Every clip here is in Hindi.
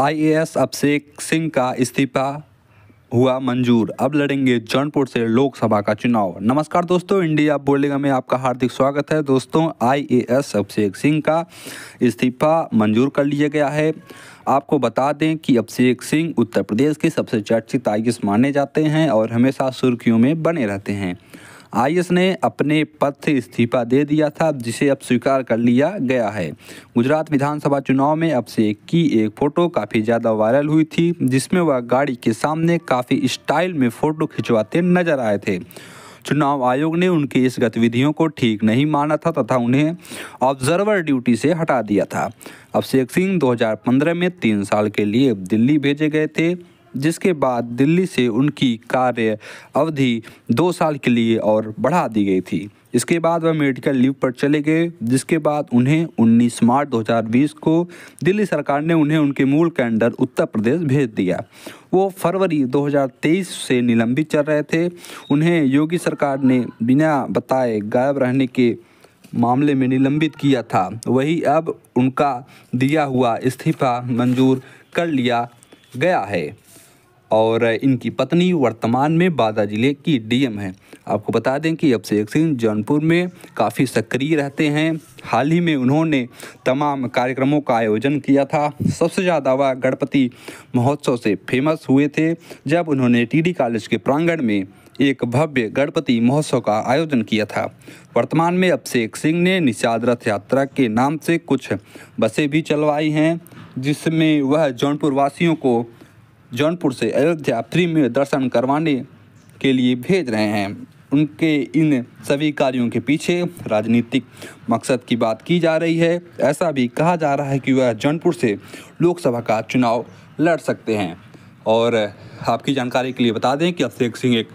आईएएस अभिषेक सिंह का इस्तीफा हुआ मंजूर अब लड़ेंगे जौनपुर से लोकसभा का चुनाव नमस्कार दोस्तों इंडिया बोलेगा में आपका हार्दिक स्वागत है दोस्तों आईएएस अभिषेक सिंह का इस्तीफा मंजूर कर लिया गया है आपको बता दें कि अभिषेक सिंह उत्तर प्रदेश के सबसे चर्चित आईएएस माने जाते हैं और हमेशा सुर्खियों में बने रहते हैं आईएस ने अपने पद से इस्तीफा दे दिया था जिसे अब स्वीकार कर लिया गया है गुजरात विधानसभा चुनाव में अब से की एक फ़ोटो काफ़ी ज़्यादा वायरल हुई थी जिसमें वह गाड़ी के सामने काफ़ी स्टाइल में फ़ोटो खिंचवाते नजर आए थे चुनाव आयोग ने उनकी इस गतिविधियों को ठीक नहीं माना था तथा उन्हें ऑब्जर्वर ड्यूटी से हटा दिया था अभिषेक सिंह 2015 में तीन साल के लिए दिल्ली भेजे गए थे जिसके बाद दिल्ली से उनकी कार्य अवधि दो साल के लिए और बढ़ा दी गई थी इसके बाद वह मेडिकल लीव पर चले गए जिसके बाद उन्हें 19 मार्च 2020 को दिल्ली सरकार ने उन्हें उनके मूल कैंडर उत्तर प्रदेश भेज दिया वो फरवरी 2023 से निलंबित चल रहे थे उन्हें योगी सरकार ने बिना बताए गायब रहने के मामले में निलंबित किया था वही अब उनका दिया हुआ इस्तीफा मंजूर कर लिया गया है और इनकी पत्नी वर्तमान में बादा ज़िले की डीएम हैं आपको बता दें कि अभिषेक सिंह जौनपुर में काफ़ी सक्रिय रहते हैं हाल ही में उन्होंने तमाम कार्यक्रमों का आयोजन किया था सबसे ज़्यादा वह गणपति महोत्सव से फेमस हुए थे जब उन्होंने टीडी कॉलेज के प्रांगण में एक भव्य गणपति महोत्सव का आयोजन किया था वर्तमान में अभिषेक सिंह ने निषाद रथ यात्रा के नाम से कुछ बसें भी चलवाई हैं जिसमें वह जौनपुर वासियों को जौनपुर से अयोध्या फ्री में दर्शन करवाने के लिए भेज रहे हैं उनके इन सभी कार्यों के पीछे राजनीतिक मकसद की बात की जा रही है ऐसा भी कहा जा रहा है कि वह जौनपुर से लोकसभा का चुनाव लड़ सकते हैं और आपकी जानकारी के लिए बता दें कि अभिषेक सिंह एक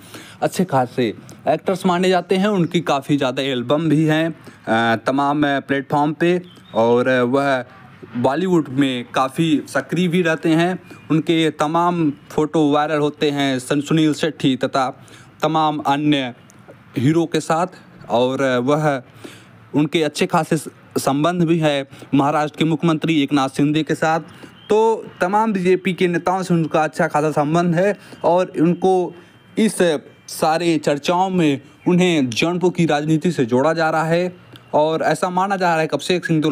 अच्छे खासे एक्टर्स माने जाते हैं उनकी काफ़ी ज़्यादा एल्बम भी हैं तमाम प्लेटफॉर्म पे और वह बॉलीवुड में काफ़ी सक्रिय भी रहते हैं उनके तमाम फ़ोटो वायरल होते हैं सन सुनील शेट्टी तथा तमाम अन्य हीरो के साथ और वह उनके अच्छे खासे संबंध भी है महाराष्ट्र के मुख्यमंत्री एक नाथ शिंदे के साथ तो तमाम बीजेपी के नेताओं से उनका अच्छा खासा संबंध है और उनको इस सारे चर्चाओं में उन्हें जौनपुर की राजनीति से जोड़ा जा रहा है और ऐसा माना जा रहा है कि अभिषेक सिंह तो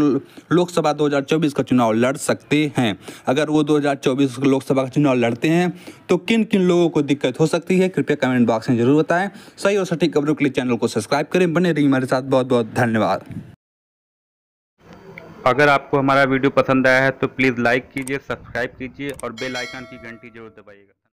लोकसभा 2024 का चुनाव लड़ सकते हैं अगर वो 2024 लोकसभा का चुनाव लड़ते हैं तो किन किन लोगों को दिक्कत हो सकती है कृपया कमेंट बॉक्स में जरूर बताएं सही और सटीक खबरों के लिए चैनल को सब्सक्राइब करें बने रही हमारे साथ बहुत बहुत धन्यवाद अगर आपको हमारा वीडियो पसंद आया है तो प्लीज़ लाइक कीजिए सब्सक्राइब कीजिए और बेल आइकन की घंटी जरूर दबाइएगा